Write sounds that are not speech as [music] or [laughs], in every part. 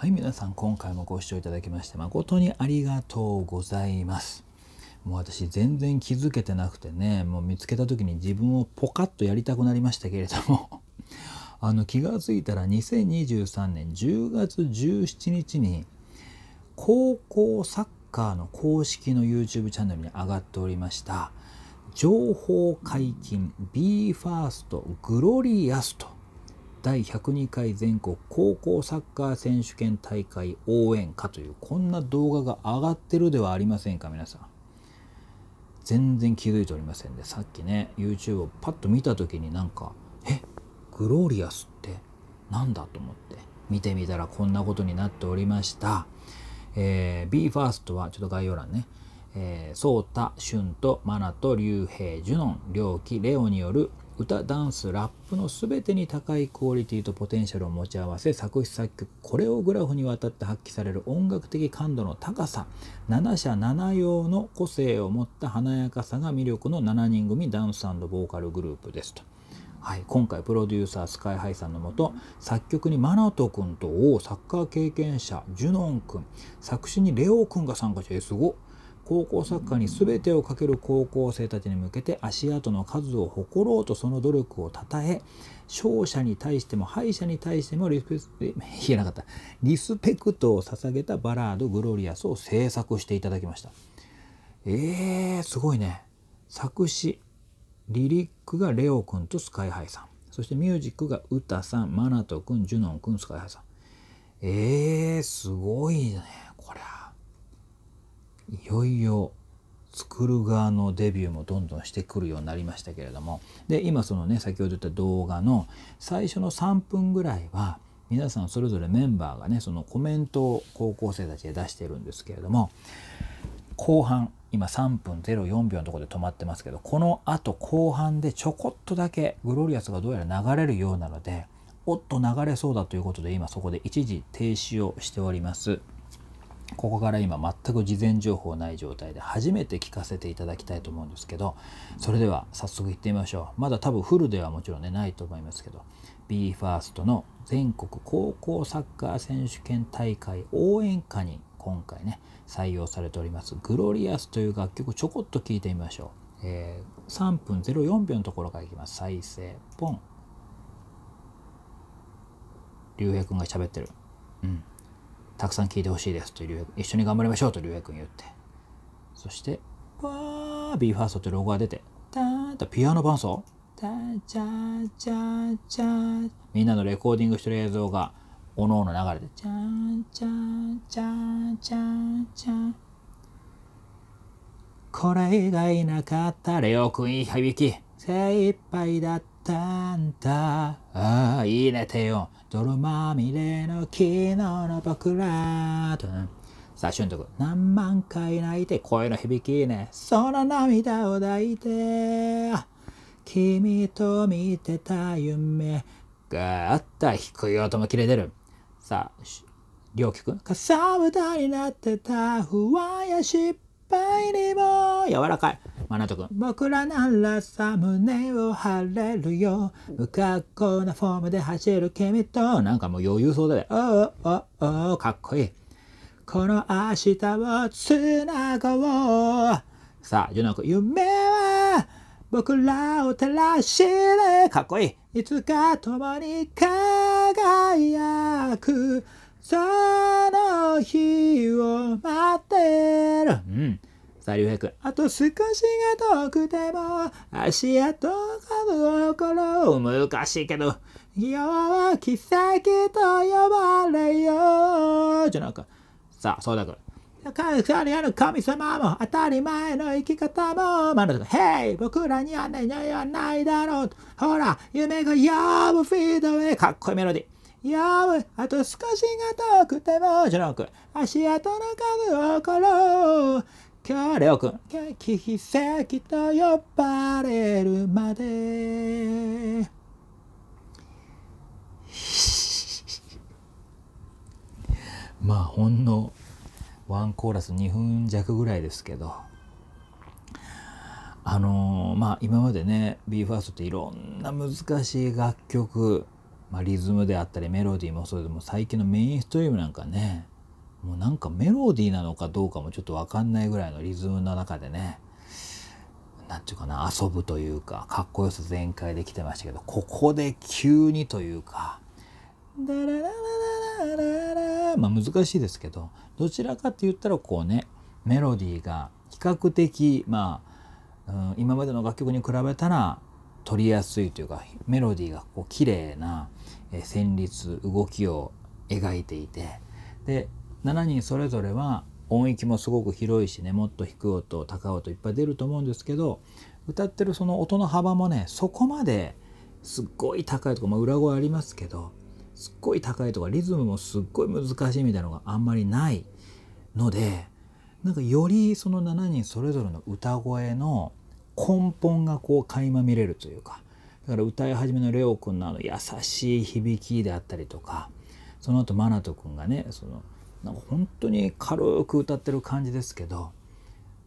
はい、皆さん、今回もご視聴いただきまして誠にありがとうございます。もう私、全然気づけてなくてね、もう見つけた時に自分をポカッとやりたくなりましたけれども [laughs] あの気が付いたら2023年10月17日に、高校サッカーの公式の YouTube チャンネルに上がっておりました、情報解禁 BE:FIRST グロリアスと第102回全国高校サッカー選手権大会応援歌というこんな動画が上がってるではありませんか皆さん全然気づいておりませんでさっきね YouTube をパッと見た時になんかえグローリアスってなんだと思って見てみたらこんなことになっておりましたえー、BE:FIRST はちょっと概要欄ね颯太、俊と真名と竜兵ジュノン両旗レオによる歌ダンスラップの全てに高いクオリティとポテンシャルを持ち合わせ作詞作曲これをグラフにわたって発揮される音楽的感度の高さ7社7用の個性を持った華やかさが魅力の7人組ダンスボーカルグループですと。はい、今回プロデューサースカイハイさんのもと作曲にマナト君と王サッカー経験者ジュノン君作詞にレオ君が参加してすごっ高校サッカーに全てをかける高校生たちに向けて足跡の数を誇ろうとその努力をたたえ勝者に対しても敗者に対してもリスペ [laughs] 言えなかったリスペクトを捧げたバラード「グロリアス」を制作していただきましたえー、すごいね作詞リリックがレオ君とスカイハイさんそしてミュージックが歌さんマナト君ジュノン君スカイハイさんえー、すごいねいよいよ作る側のデビューもどんどんしてくるようになりましたけれどもで今そのね先ほど言った動画の最初の3分ぐらいは皆さんそれぞれメンバーがねそのコメントを高校生たちで出してるんですけれども後半今3分04秒のところで止まってますけどこのあと後半でちょこっとだけグロリアスがどうやら流れるようなのでおっと流れそうだということで今そこで一時停止をしております。ここから今全く事前情報ない状態で初めて聞かせていただきたいと思うんですけどそれでは早速いってみましょうまだ多分フルではもちろんねないと思いますけど BE:FIRST の全国高校サッカー選手権大会応援歌に今回ね採用されております「グロリアスという楽曲ちょこっと聞いてみましょう、えー、3分04秒のところからいきます再生ポン竜兵君が喋ってるうんたくさん聞いてほしいですという一緒に頑張りましょうと竜也君言ってそして「わー BE:FIRST」ってロゴが出て「たーン」とピアノ伴奏チャチャチャみんなのレコーディングしてる映像がおのおの流れてチャンチャンチャンチャンチャンこれがいなかったレオ君いい響き精一杯だったんだああいいね低音泥まみれの昨日の僕らと、ね、最初のとこ何万回泣いて声の響きねその涙を抱いて君と見てた夢があった低い音も切れてるさあ両曲かさぶたになってた不安や失敗にも柔らかいマナト君僕らならさ胸を張れるよ無格好なフォームで走る君となんかもう余裕そうだねおーおーおーかっこいいこの明日をつなごうさあジュノ君夢は僕らを照らしてかっこいいいつか共に輝くその日を待ってるうんタリウく君。あと少しが遠くても、足跡がむ心、難しいけど、よう奇跡と呼ばれよう。じゃなんか、さあ、そうだから。カリアの神様も当たり前の生き方も、まだ、ヘイ僕らには何はないだろうほら、夢が呼ぶフィードウェイかっこいいメロディー。やあと少しが遠くても、じゃなく、足跡の数を送ろう。今日レオくん。奇跡と呼ばれるまで。まあ、ほんのワンコーラス2分弱ぐらいですけど。あのー、まあ今までね BE:FIRST っていろんな難しい楽曲、まあ、リズムであったりメロディーもそうでも最近のメインストリームなんかねもうなんかメロディーなのかどうかもちょっと分かんないぐらいのリズムの中でね何て言うかな遊ぶというかかっこよさ全開できてましたけどここで急にというか「ダララララララ」まあ難しいですけどどちらかって言ったらこうねメロディーが比較的まあ、うん、今までの楽曲に比べたら取りやすいというかメロディーがこう綺麗な旋律動きを描いていてで7人それぞれは音域もすごく広いしねもっと低い音高い音いっぱい出ると思うんですけど歌ってるその音の幅もねそこまですっごい高いとか、まあ、裏声ありますけどすっごい高いとかリズムもすっごい難しいみたいなのがあんまりないのでなんかよりその7人それぞれの歌声の根本がこう垣間見れるというかだから歌い始めのレオ君のあの優しい響きであったりとかその後マナト君がねその「なんか本当に軽く歌ってる感じですけど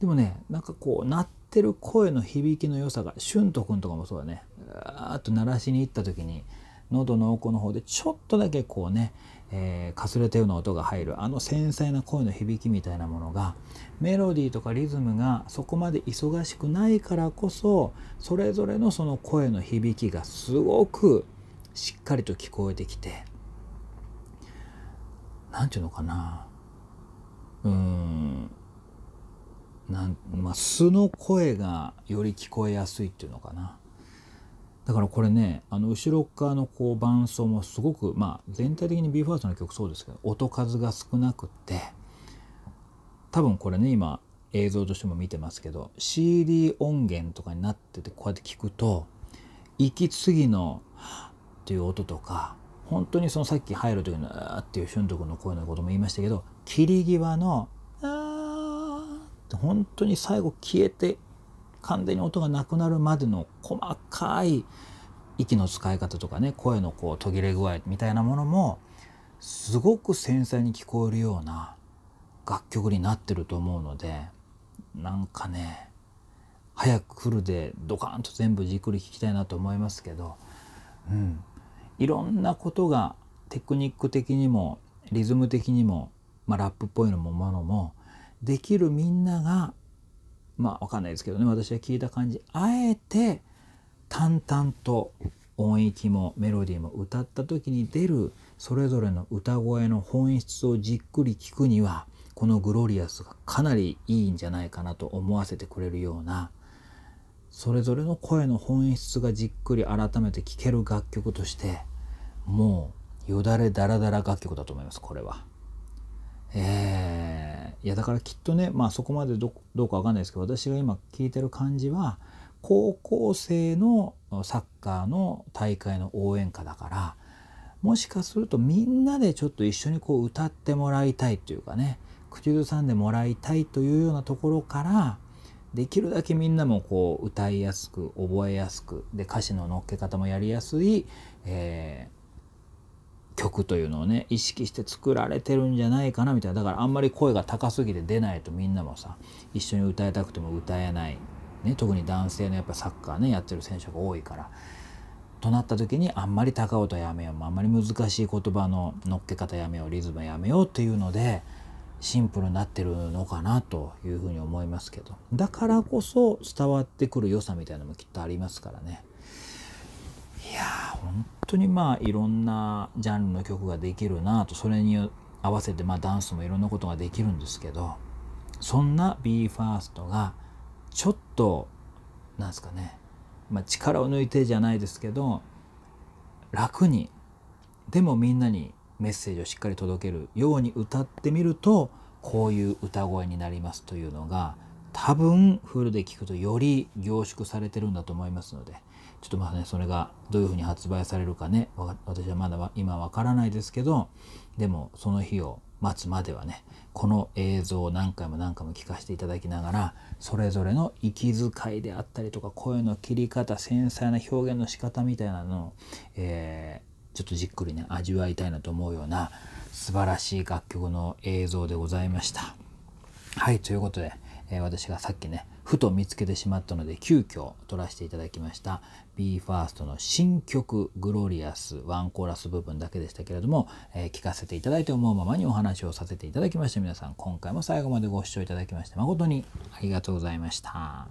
でもねなんかこう鳴ってる声の響きの良さが俊斗君とかもそうだねあーっと鳴らしに行った時に喉の奥の方でちょっとだけこうね、えー、かすれたような音が入るあの繊細な声の響きみたいなものがメロディーとかリズムがそこまで忙しくないからこそそれぞれのその声の響きがすごくしっかりと聞こえてきてんていうのかなうーんなんまあ、素の声がより聞こえやすいっていうのかな。だからこれねあの後ろ側のこう伴奏もすごく、まあ、全体的に BE:FIRST の曲そうですけど音数が少なくって多分これね今映像としても見てますけど CD 音源とかになっててこうやって聞くと息継ぎの「っていう音とか本当にそのさっき入る時の「あ」っていう俊斗君の声のことも言いましたけど切り際の「あ」って本当に最後消えて完全に音がなくなるまでの細かい息の使い方とかね声のこう途切れ具合みたいなものもすごく繊細に聞こえるような楽曲になってると思うのでなんかね早く来るでドカンと全部じっくり聴きたいなと思いますけどうんいろんなことがテクニック的にもリズム的にも、まあ、ラップっぽいのもものもできるみんながまあ分かんないですけどね私は聞いた感じあえて淡々と音域もメロディーも歌った時に出るそれぞれの歌声の本質をじっくり聞くにはこの「グロリアス」がかなりいいんじゃないかなと思わせてくれるようなそれぞれの声の本質がじっくり改めて聴ける楽曲としてもうよだれだらだら楽曲だと思いますこれは。えー、いやだからきっとね、まあ、そこまでどうかわかんないですけど私が今聴いてる感じは高校生のサッカーの大会の応援歌だからもしかするとみんなでちょっと一緒にこう歌ってもらいたいというかね口ずさんでもらいたいというようなところからできるだけみんなもこう歌いやすく覚えやすくで歌詞の乗っけ方もやりやすい、えー、曲というのをね意識して作られてるんじゃないかなみたいなだからあんまり声が高すぎて出ないとみんなもさ一緒に歌いたくても歌えない、ね、特に男性のやっぱサッカーねやってる選手が多いから。となった時にあんまり高音やめようあんまり難しい言葉の乗っけ方やめようリズムやめようっていうのでシンプルになってるのかなというふうに思いますけどだからこそ伝わってくる良さみたいなのもきっとありますからねいや本当にまあいろんなジャンルの曲ができるなとそれに合わせてまあダンスもいろんなことができるんですけどそんな BE:FIRST がちょっとなんですかね、まあ、力を抜いてじゃないですけど楽にでもみんなにメッセージをしっかり届けるように歌ってみるとこういう歌声になりますというのが多分フルで聴くとより凝縮されてるんだと思いますのでちょっとまあねそれがどういうふうに発売されるかね私はまだ今わからないですけどでもその日を待つまではねこの映像を何回も何回も聞かせていただきながらそれぞれの息遣いであったりとか声の切り方繊細な表現の仕方みたいなのを、えーちょっとじっくりね味わいたいなと思うような素晴らしい楽曲の映像でございました。はいということで、えー、私がさっきねふと見つけてしまったので急遽撮らせていただきました BE:FIRST の新曲「グロリアス」ワンコーラス部分だけでしたけれども、えー、聞かせていただいて思うままにお話をさせていただきました皆さん今回も最後までご視聴いただきまして誠にありがとうございました。